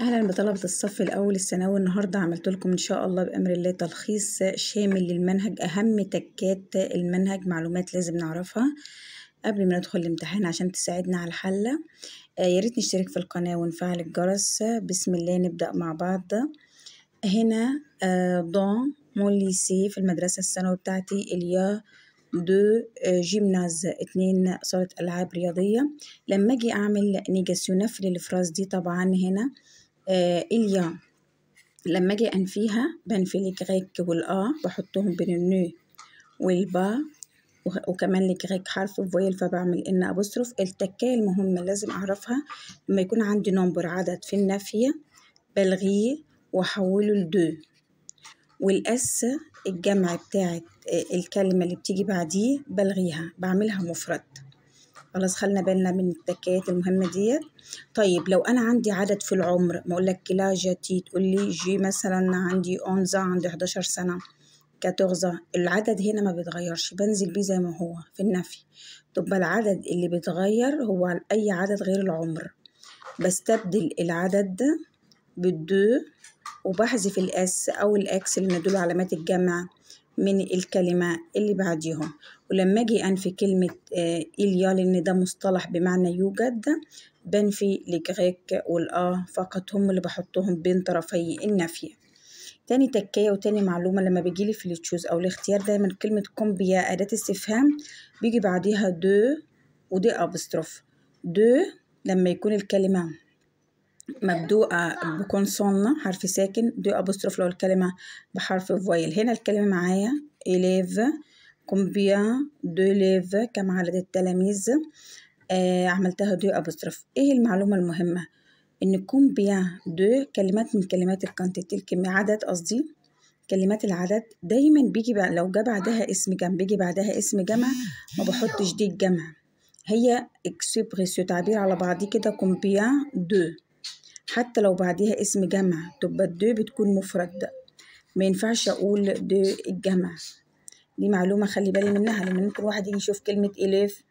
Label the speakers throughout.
Speaker 1: اهلا بطلبه الصف الاول الثانوي النهارده عملت لكم ان شاء الله بامر الله تلخيص شامل للمنهج اهم تكات المنهج معلومات لازم نعرفها قبل ما ندخل الامتحان عشان تساعدنا على الحله آه يا ريت نشترك في القناه ونفعل الجرس بسم الله نبدا مع بعض هنا آه دون مون ليسي في المدرسه الثانوي بتاعتي اليا دو جيمناز اتنين صالة ألعاب رياضية لما أجي أعمل نيجاسيون نفل الفراز دي طبعا هنا آه، اليا لما اجي انفيها بنفي الجريك والآ بحطهم بين النو والبا وكمان الجريك حرف فويل فبعمل ان ابوستروف التكاية المهمة لازم اعرفها لما يكون عندي نمبر عدد في النافية بلغيه واحوله لدو والاس الجمع بتاعه آه، الكلمة اللي بتيجي بعديه بلغيها بعملها مفرد خلاص خلنا بالنا من التكات المهمة ديت طيب لو أنا عندي عدد في العمر ما أقول لك كلا جاتي تقول لي جي مثلا عندي أونزا عندي 11 سنة كتغزة العدد هنا ما بيتغيرش بنزل بيه زي ما هو في النفي طب العدد اللي بيتغير هو أي عدد غير العمر بستبدل العدد بالدو وبحذف الاس أو الإكس اللي دول علامات الجمع من الكلمة اللي بعديهم ولما أجي أنفي كلمة آه، إليا لأن ده مصطلح بمعنى يوجد بنفي الجريك والآ آه، فقط هم اللي بحطهم بين طرفي النفي تاني تكاية وتاني معلومة لما بيجيلي في التشوز أو الاختيار دايما كلمة كومبيا أداة استفهام بيجي بعديها دو ودي أبستروف دو لما يكون الكلمة مبدوءة بكون صنة حرف ساكن دو أبوستروف لو الكلمة بحرف فويل هنا الكلمة معايا إليف كومبيان دو ليف كم عدد التلاميذ آه عملتها دو أبوستروف إيه المعلومة المهمة إن كومبيان دو كلمات من كلمات الكانتيتي الكمية عدد قصدي كلمات العدد دايما بيجي بقى لو جه بعدها اسم جمع بيجي بعدها اسم جمع ما بحطش دي الجمع هي اكسبريسيو تعبير على بعضيه كده كومبيان دو حتى لو بعديها اسم جمع تبقى الدو بتكون مفرد ما ينفعش اقول دو الجمع دي معلومة خلي بالي منها لان ممكن واحد يجي يشوف كلمة إليف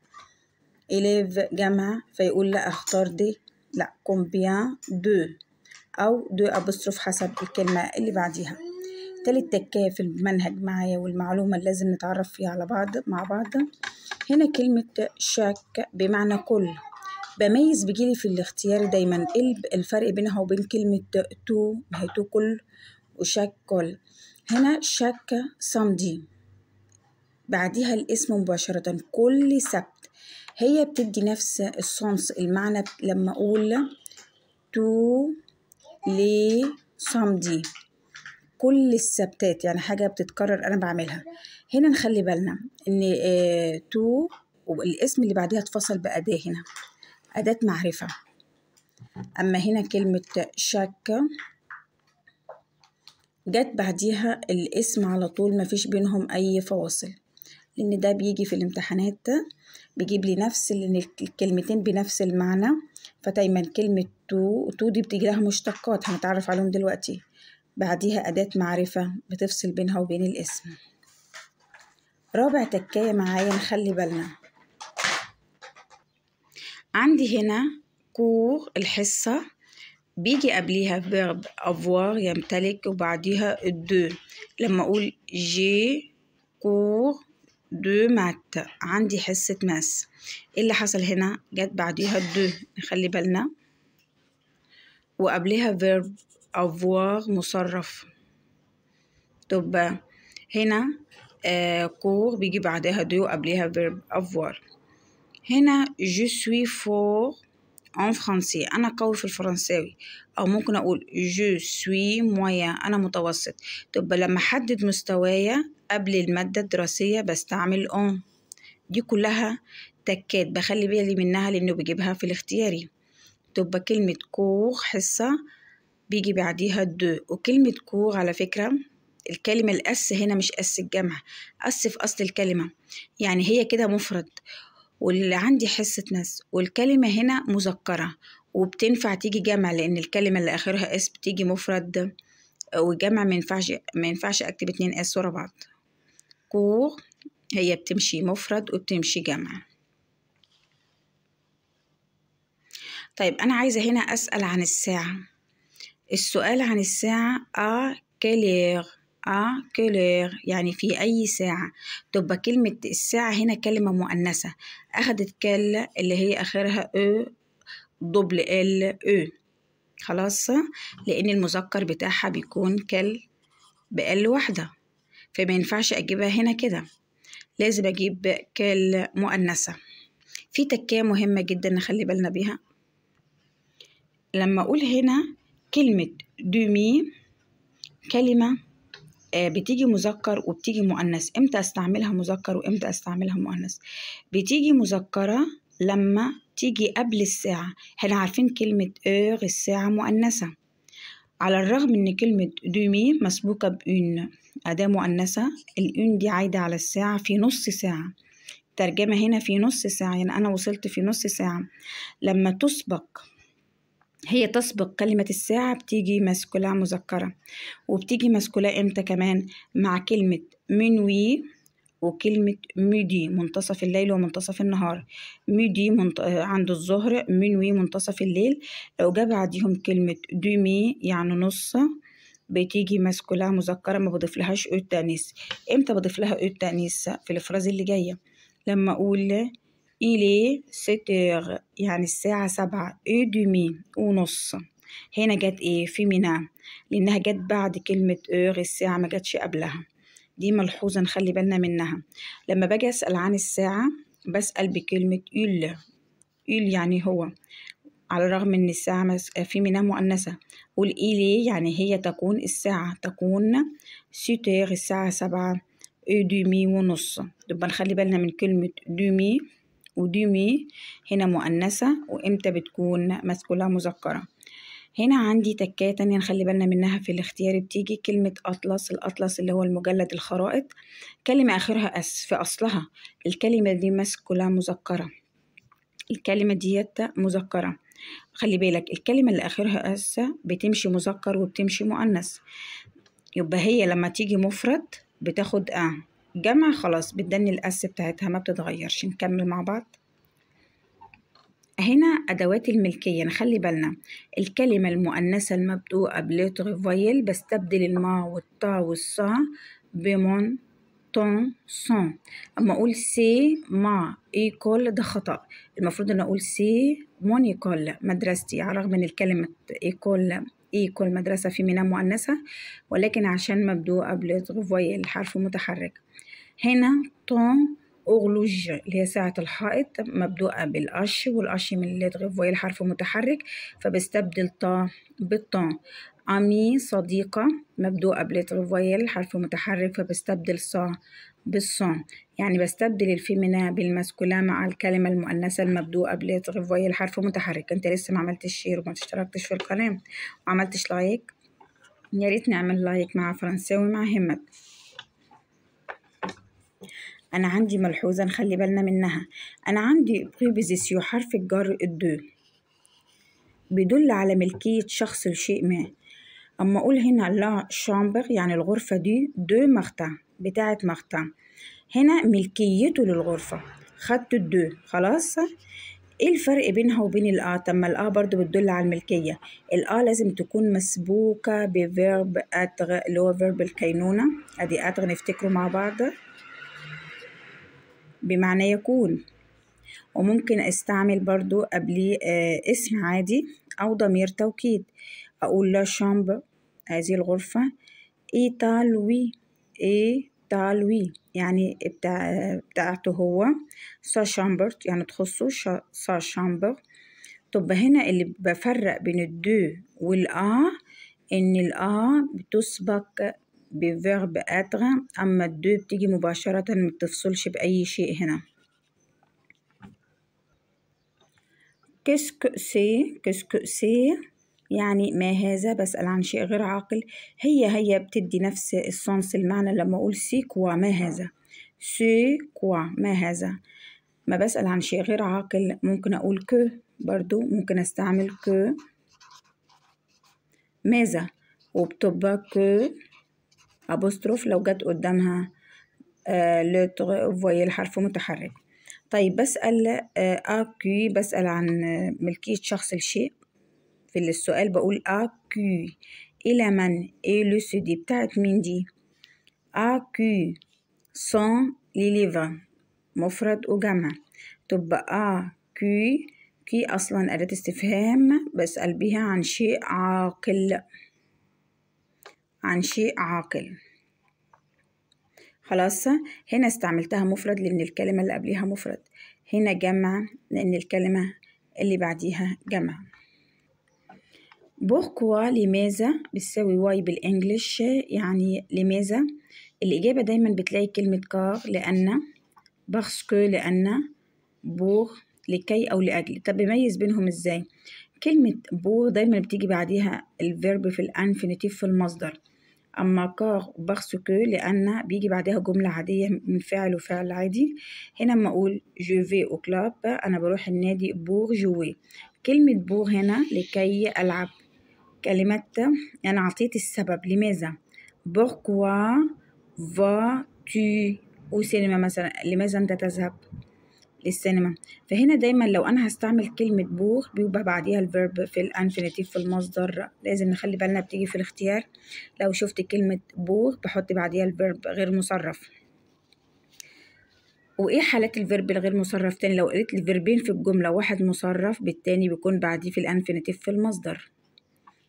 Speaker 1: إليف جمع فيقول لا اختار دي لا كومبيان دو أو دو أبوستروف حسب الكلمة اللي بعديها تالت تكاية في المنهج معايا والمعلومة اللي لازم نتعرف فيها على بعض مع بعض هنا كلمة شاك بمعنى كل بميز بجيلي في الاختيار دايما الفرق بينها وبين كلمة تو ما هي تاكل وشكل هنا شك صمدي بعديها الاسم مباشرة كل سبت هي بتدي نفس الصنص المعنى لما أقول تو لي صمدي كل السبتات يعني حاجة بتتكرر أنا بعملها هنا نخلي بالنا إن آه تو والاسم اللي بعديها اتفصل بأداة هنا أداة معرفة أما هنا كلمة شك جت بعديها الاسم على طول مفيش بينهم أي فواصل لأن ده بيجي في الامتحانات بيجيب لي نفس الكلمتين بنفس المعنى فدايما كلمة تو تو دي بتيجي لها مشتقات هنتعرف عليهم دلوقتي بعديها أداة معرفة بتفصل بينها وبين الاسم رابع تكاية معايا نخلي بالنا عندي هنا كور الحصة بيجي قبليها فيرب افوار يمتلك وبعديها الدو لما اقول جي كور دو مات عندي حصة ماس ايه اللي حصل هنا جت بعديها دو نخلي بالنا وقبلها فيرب افوار مصرف طب هنا آه كور بيجي بعدها دو وقبلها فيرب افوار هنا جو سوي فور en français أنا قوي في الفرنساوي أو ممكن أقول جو سوي مويا أنا متوسط تبقى لما أحدد مستوايا قبل المادة الدراسية بستعمل اون دي كلها تكات بخلي بالي منها لأنه بجيبها في الاختياري تبقى كلمة كور حصة بيجي بعديها دو وكلمة كور على فكرة الكلمة الأس هنا مش أس الجمع أس في أصل الكلمة يعني هي كده مفرد واللي عندي حصة نس والكلمة هنا مذكرة وبتنفع تيجي جمع لأن الكلمة اللي آخرها اس بتيجي مفرد آه، ينفعش ما ينفعش أكتب اتنين اس ورا بعض كور هي بتمشي مفرد وبتمشي جمع طيب أنا عايزة هنا أسأل عن الساعة السؤال عن الساعة أ آه كلير أ كلير يعني في أي ساعة تبقى كلمة الساعة هنا كلمة مؤنثة أخدت كل اللي هي آخرها أو دبل ال أو خلاص لأن المذكر بتاعها بيكون كل بال واحدة فما ينفعش أجيبها هنا كده لازم أجيب كل مؤنثة في تكية مهمة جدا نخلي بالنا بيها لما أقول هنا كلمة دومي كلمة آه، بتيجي مذكر وبتيجي مؤنث امتى استعملها مذكر وامتى استعملها مؤنث بتيجي مذكرة لما تيجي قبل الساعة احنا عارفين كلمة اور آه، الساعة مؤنثة على الرغم ان كلمة دومي مسبوقة بأون أداة مؤنثة الأون دي عايدة على الساعة في نص ساعة الترجمة هنا في نص ساعة يعني أنا وصلت في نص ساعة لما تسبق هي تسبق كلمة الساعة بتيجي مسكولة مذكرة وبتيجي مسكولة امتى كمان مع كلمة منوي وكلمة ميدي منتصف الليل ومنتصف النهار ميدي منت... عند الظهر منوي منتصف الليل لو جه بعديهم كلمة دومي يعني نص بتيجي مسكولة مذكرة ما بضيفلهاش او التانيث امتى بضيفلها او تانيس في الافراز اللي جايه لما اقول il est 7 يعني الساعة سبعة اي دومي ونص هنا جت ايه فيمينا لانها جت بعد كلمة اور الساعة ما جتش قبلها دي ملحوظة نخلي بالنا منها لما باجي اسأل عن الساعة بسأل بكلمة يل يل يعني هو على الرغم ان الساعة فيمينا مؤنثة قول إلي يعني هي تكون الساعة تكون سوتير الساعة سبعة دومي ونص دبا نخلي بالنا من كلمة دومي ودي مي هنا مؤنثة وإمتى بتكون مسكولة مذكرة هنا عندي تكاية تانية نخلي بالنا منها في الاختيار بتيجي كلمة أطلس الأطلس اللي هو المجلد الخرائط كلمة آخرها أس في أصلها الكلمة دي مسكولة مذكرة الكلمة ديت مذكرة خلي بالك الكلمة اللي آخرها أس بتمشي مذكر وبتمشي مؤنث يبقى هي لما تيجي مفرد بتاخد أ آه. جمع خلاص بتدني الأس بتاعتها ما بتتغيرش نكمل مع بعض هنا أدوات الملكية نخلي بالنا الكلمة المؤنثة المبدوءة بلتر فويل بستبدل الما والطا والصا بمون تون سون أما أقول سي ما إيكول ده خطأ المفروض أن أقول سي مون إيكول مدرستي على الرغم من الكلمة إيكول إيكول مدرسة في ميناء مؤنثة ولكن عشان مبدوءة بلتر فويل حرف متحرك هنا طون أغلوج اللي هي ساعة الحائط مبدوءة بالأش والأش من لتغ فويل حرف متحرك فبستبدل طا بالطون أمي صديقة مبدوءة بلتغ فويل حرف متحرك فبستبدل صا بالصون يعني بستبدل الفيمينا بالماسكولا مع الكلمة المؤنثة المبدوءة بلتغ فويل حرف متحرك أنت لسه ما عملتش شير وما اشتركتش في القناة وعملتش لايك ياريت نعمل لايك مع فرنساوي مع همت أنا عندي ملحوظة نخلي بالنا منها أنا عندي بريبوزيسيو حرف الجر الدو بيدل على ملكية شخص لشيء ما أما أقول هنا لا شامبر يعني الغرفة دي دو مارتا بتاعة مارتا هنا ملكيته للغرفة خدت الدو خلاص ايه الفرق بينها وبين الآ طب ما الا برضو بتدل على الملكيه الآ لازم تكون مسبوكه بفيرب اتغ اللي هو فيرب الكينونه ادي اتغ نفتكره مع بعض بمعنى يكون وممكن استعمل برضو قبليه آه، اسم عادي أو ضمير توكيد أقول لا شامب هذه الغرفة اي تالوي يعني بتاع بتاعته هو سا شامبر يعني تخصه سا شامبر طب هنا اللي بفرق بين الدو والآ إن الآ بتسبق بالفيرب اتر اما الدو بتيجي مباشرة ما بتفصلش بأي شيء هنا كسك سي كسك سي يعني ما هذا بسأل عن شيء غير عاقل هي هي بتدي نفس الصنص المعنى لما أقول سي كوا ما هذا سي كوا ما هذا ما بسأل عن شيء غير عاقل ممكن أقول كو برضو ممكن أستعمل كو ماذا وبتبقى كو أبوستروف لو جت قدامها آه، فويل حرف متحرك طيب بسأل أكي آه، آه، بسأل عن ملكية شخص الشيء في السؤال بقول أكي إلى من إلو إيه سيدي بتاعت مين دي أكي سون ليليفر مفرد وجمع تبقى أكي كي أصلا أداة استفهام بسأل بها عن شيء عاقل عن شيء عاقل خلاص هنا استعملتها مفرد لأن الكلمة اللي قبليها مفرد هنا جمع لأن الكلمة اللي بعديها جمع بوركوا لماذا بتساوي واي بالانجلش يعني لماذا الإجابة دايما بتلاقي كلمة كار لأن باسكو لأن بور لكي أو لأجل طب بميز بينهم إزاي كلمة بور دايما بتيجي بعديها الفيرب في الانفينيتيف في المصدر أما كار بارسكو لأن بيجي بعدها جملة عادية من فعل وفعل عادي هنا أما أقول جو في أو كلاب أنا بروح النادي بور جوي كلمة بور هنا لكي ألعب كلمة أنا يعني عطيت السبب لماذا بوركوا فا تو وسينما مثلا لماذا أنت تذهب للسينما فهنا دايما لو انا هستعمل كلمة بوغ بيبقى بعديها الفيرب في الانفينيتيف في المصدر لازم نخلي بالنا بتيجي في الاختيار لو شفت كلمة بوغ بحط بعديها الفيرب غير مصرف وايه حالات الفيرب الغير مصرف تاني لو قلت الفيربين في الجملة واحد مصرف بالتاني بيكون بعديه في الانفينيتيف في المصدر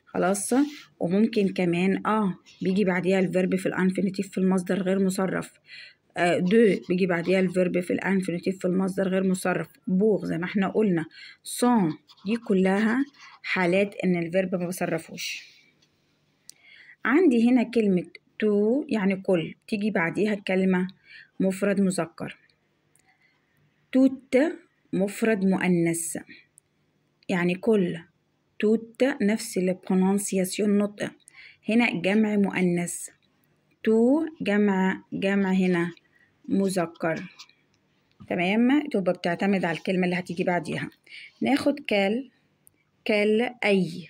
Speaker 1: خلاص وممكن كمان اه بيجي بعديها الفيرب في الانفينيتيف في المصدر غير مصرف آه، دو بيجي بعديها الفيرب في الانفينيتيف في المصدر غير مصرف بوغ زي ما احنا قلنا سون دي كلها حالات ان الفيرب ما بصرفوش عندي هنا كلمة تو يعني كل تيجي بعديها الكلمة مفرد مذكر توت مفرد مؤنث يعني كل توت نفس البرونسياسيون نطق هنا جمع مؤنث تو جمع جمع هنا مذكر تمام تبقى بتعتمد على الكلمة اللي هتيجي بعديها ناخد كال كال أي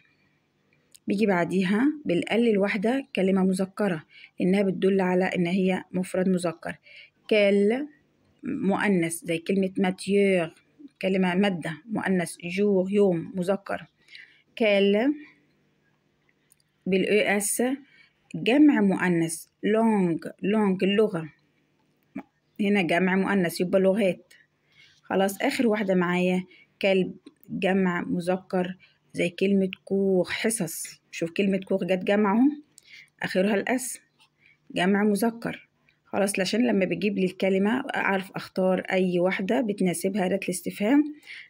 Speaker 1: بيجي بعديها بالال الواحدة كلمة مذكرة إنها بتدل على إن هي مفرد مذكر كال مؤنث زي كلمة ماتيور كلمة مادة مؤنث جور يوم مذكر كال بالاي اس جمع مؤنث لونج لونج اللغة هنا جمع مؤنث يبقى لغات خلاص آخر واحدة معايا كلب جمع مذكر زي كلمة كوخ حصص شوف كلمة كوخ جت جمعهم آخرها الأس جمع مذكر خلاص عشان لما بجيب لي الكلمة أعرف أختار أي واحدة بتناسبها أداة الاستفهام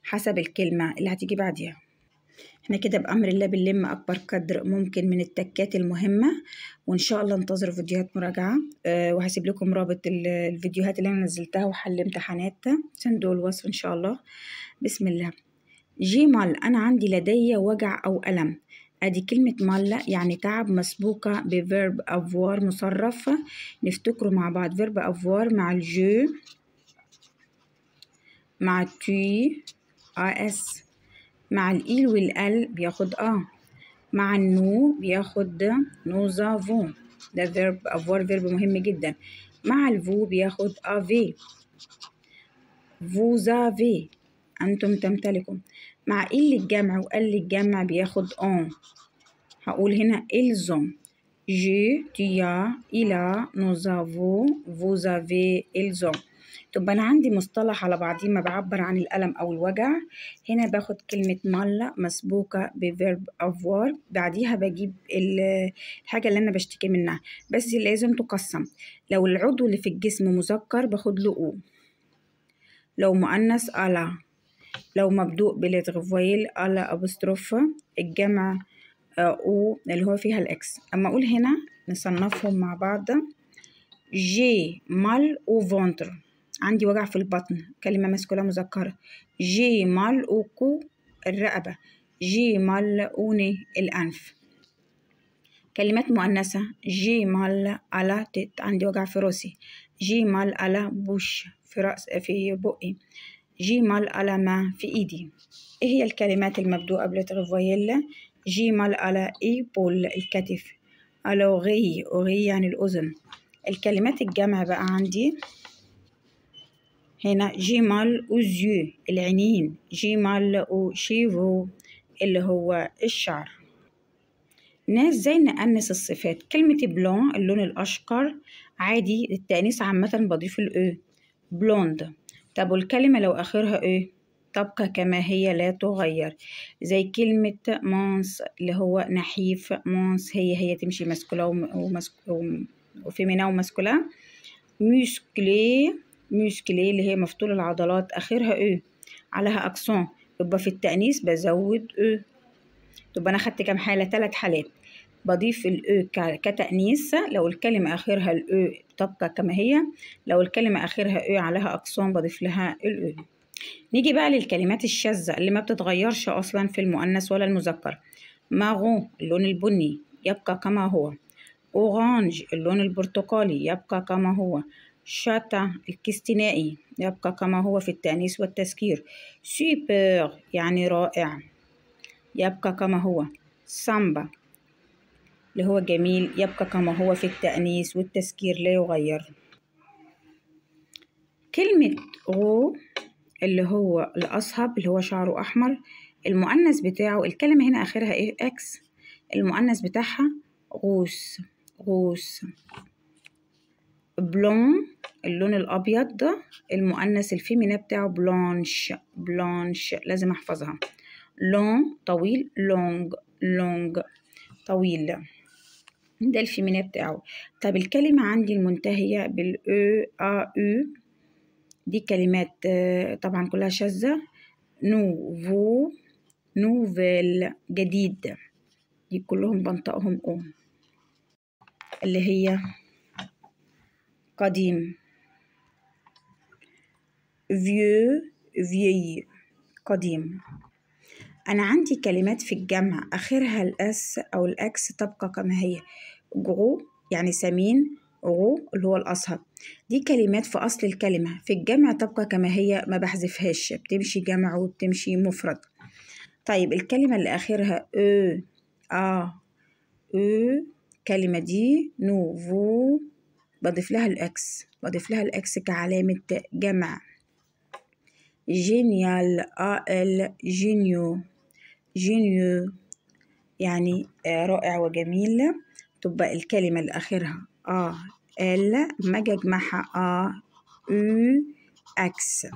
Speaker 1: حسب الكلمة اللي هتيجي بعديها احنا كده بأمر الله بنلم أكبر قدر ممكن من التكات المهمة وإن شاء الله انتظروا فيديوهات مراجعة أه وهسيب لكم رابط الفيديوهات اللي أنا نزلتها وحل امتحانات صندوق الوصف إن شاء الله بسم الله جي مال أنا عندي لدي وجع أو ألم أدي كلمة مال يعني تعب مسبوقة بفيرب أفوار مصرف نفتكره مع بعض فيرب أفوار مع الجو مع تي اس مع الإيل والأل بياخد آ آه، مع النو بياخد نو زافو ده فيرب افوار فيرب مهم جدا مع الفو بياخد افي فوزافي أنتم تمتلكون مع إيل الجمع وأل الجمع بياخد أون آه. هقول هنا إلزم جي تيا إلى نو زافو فو زافي إلزون طب أنا عندي مصطلح على بعضيه ما بعبر عن الألم أو الوجع هنا باخد كلمة ملا مسبوكه بفيرب أفوار بعديها بجيب الحاجة اللي أنا بشتكي منها بس لازم تقسم لو العضو اللي في الجسم مذكر باخد له أو لو مؤنث ألا لو مبدوء بالاتغفويل ألا ابوستروفا الجمع آه، أو اللي هو فيها الإكس أما أقول هنا نصنفهم مع بعض جي مال او فونتر عندي وجع في البطن كلمة مسكولة مذكرة جي أوكو الرقبة جي أوني الأنف كلمات مؤنثة جي مال على تت عندي وجع في راسي جي مال على بوش في رأس في بقي جي مال على ما في إيدي إيه هي الكلمات المبدوءة بلتر فويلا جي مال على إي بول الكتف على غي غي يعني الأذن الكلمات الجمع بقى عندي هنا جيمال وزيو العينين جيمال وشيفو اللي هو الشعر ناس زي نأنس الصفات كلمة بلون اللون الأشقر عادي التأنيس عامة بضيف الأو بلوند طب والكلمة لو آخرها أو تبقى كما هي لا تغير زي كلمة مونس اللي هو نحيف مونس هي هي تمشي ماسكولا وفيمينا وماسكولا ميسكلي ميوسكلي اللي هي مفتول العضلات آخرها أو e، عليها أكسون يبقى في التأنيث بزود أو e. يبقى أنا خدت كام حالة تلات حالات بضيف الأو e كتانيث لو الكلمة آخرها الأو تبقى كما هي لو الكلمة آخرها أو عليها أكسون بضيف لها الأو نيجي بقى للكلمات الشاذة اللي ما بتتغيرش أصلا في المؤنث ولا المذكر ماغو اللون البني يبقى كما هو أورانج اللون البرتقالي يبقى كما هو شاتا الكستنائي يبقى كما هو في التأنيس والتذكير سوبر يعني رائع يبقى كما هو سامبا اللي هو جميل يبقى كما هو في التأنيس والتذكير لا يغير كلمة غو اللي هو الأصهب اللي هو شعره أحمر المؤنث بتاعه الكلمة هنا آخرها إيه إكس المؤنث بتاعها غوس غوس بلون اللون الأبيض ده المؤنث الفيمينا بتاعه بلانش بلانش لازم أحفظها لون طويل لونج لونج طويل ده الفيمينا بتاعه طب الكلمة عندي المنتهية بالأو آ e، أو دي كلمات آه، طبعا كلها شاذة نوفو نوفيل جديد دي كلهم بنطقهم أو اللي هي قديم فيو فيي قديم أنا عندي كلمات في الجمع آخرها الأس أو الأكس تبقى كما هي جو يعني سمين غو اللي هو الأصهر دي كلمات في أصل الكلمة في الجمع تبقى كما هي ما بحذفهاش بتمشي جمع وبتمشي مفرد طيب الكلمة اللي آخرها أو آ أو الكلمة دي نوفو بضيف لها الاكس بضيف لها الاكس كعلامة جمع جينيال ال جينيو جينيو يعني رائع وجميل تبقى الكلمة اللي آخرها آ ال ما أجمعها آ أو أكس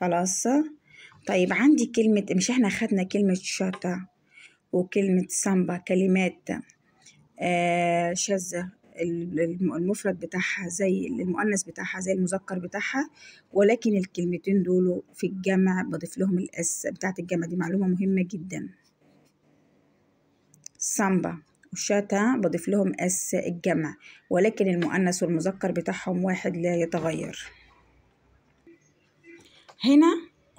Speaker 1: خلاص طيب عندي كلمة مش احنا خدنا كلمة شاطة وكلمة سامبا كلمات آه شاذة المفرد بتاعها زي المؤنث بتاعها زي المذكر بتاعها ولكن الكلمتين دول في الجمع بضيف لهم الاس بتاعة الجمع دي معلومة مهمة جدا سامبا وشاتا بضيف لهم اس الجمع ولكن المؤنث والمذكر بتاعهم واحد لا يتغير هنا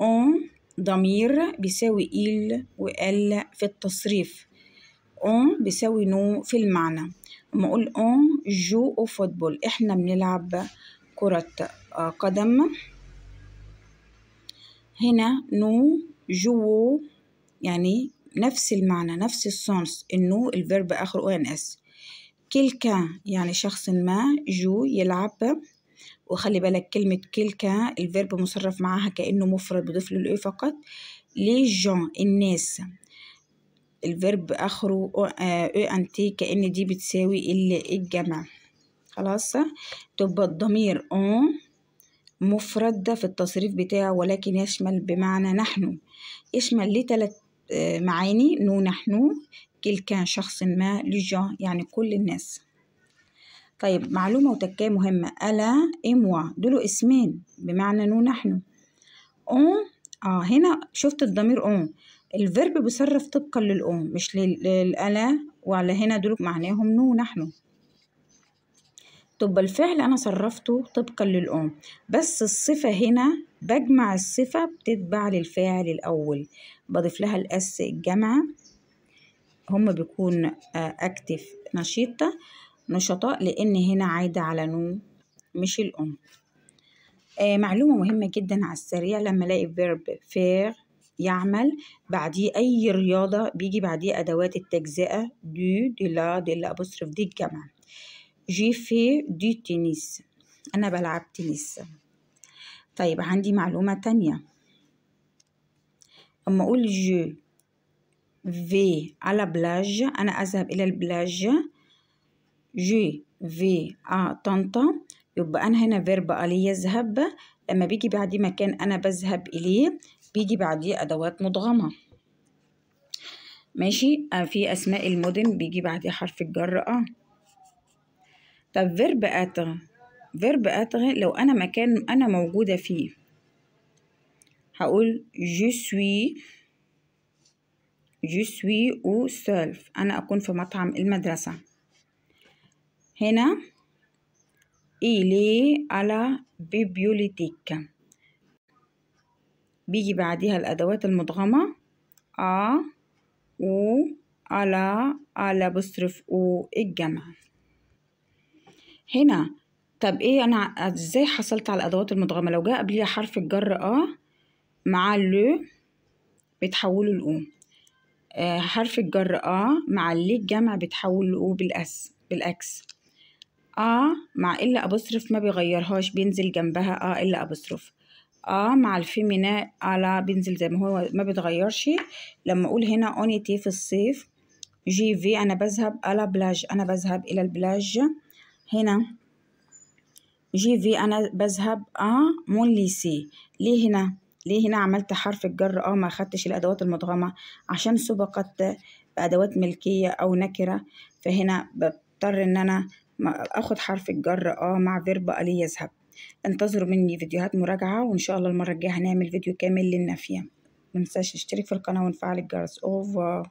Speaker 1: اون ضمير بيساوي ايل وال في التصريف اون بيساوي نو في المعنى بنقول أون جو أو فوتبول إحنا بنلعب كرة آه، قدم هنا نو جو يعني نفس المعنى نفس السونس إنه الفيرب آخر أو إن إس كلكا يعني شخص ما جو يلعب وخلي بالك كلمة كلكا الفيرب مصرف معاها كأنه مفرد بضيف له فقط لي جون الناس الفيرب اخره آه، او ان تي كأن دي بتساوي الجمع خلاص تبقى الضمير اون مفردة في التصريف بتاعه ولكن يشمل بمعنى نحن يشمل ليه آه، تلات معاني نو نحن كلكان شخص ما لجان يعني كل الناس طيب معلومة وتكاية مهمة ألا إموا دول اسمين بمعنى نو نحن أون آه هنا شفت الضمير أون الفيرب بيصرف طبقا للأم مش للألا وعلى هنا دول معناهم نو نحن طب الفعل أنا صرفته طبقا للأم بس الصفة هنا بجمع الصفة بتتبع للفاعل الأول بضيف لها الأس الجامعة هما بيكون أكتف آه، نشيطة نشطاء لأن هنا عايدة على نو مش الأم آه معلومة مهمة جدا على السريع لما الاقي فيرب فير يعمل بعديه أي رياضة بيجي بعديه أدوات التجزئة دو دي لا دي لا أبوستروف دي الجمع جي في دي تنس أنا بلعب تنس طيب عندي معلومة تانية أما أقول جو في على بلاج أنا أذهب إلى البلاج جي في آ طنطا يبقى أنا هنا فيرب آلي يذهب لما بيجي بعديه مكان أنا بذهب إليه بيجي بعديه أدوات مدغمة ماشي آه في أسماء المدن بيجي بعديه حرف الجر أه طب فيرب أتغ فيرب أتغ لو أنا مكان أنا موجودة فيه هقول جو سوي جو سوي أو سولف أنا أكون في مطعم المدرسة هنا إلي على بيبيوليتيك بيجي بعديها الأدوات المضغمة أ و على على بصرف أو الجمع هنا طب إيه أنا إزاي حصلت على الأدوات المضغمه لو جاء قبليها حرف الجر أ مع لو بتحوله لأو آه حرف الجر أ مع ليه الجمع بتحول لأو بالأس بالاكس أ مع إلا أبصرف ما بيغيرهاش بينزل جنبها أ إلا أبصرف اه مع الفيمينا على بينزل زي ما هو ما بتغيرش لما اقول هنا اونيتي في الصيف جي في انا بذهب على بلاج انا بذهب الى البلاج هنا جي في انا بذهب اه مون ليسي ليه هنا ليه هنا عملت حرف الجر اه ما خدتش الادوات المدغمه عشان سبقت بادوات ملكيه او نكره فهنا بضطر ان انا اخد حرف الجر اه مع فيرب الي آه، يذهب انتظروا مني فيديوهات مراجعة وإن شاء الله المرة الجاية هنعمل فيديو كامل للنافية منساش تشترك في القناة وتفعل الجرس أوفر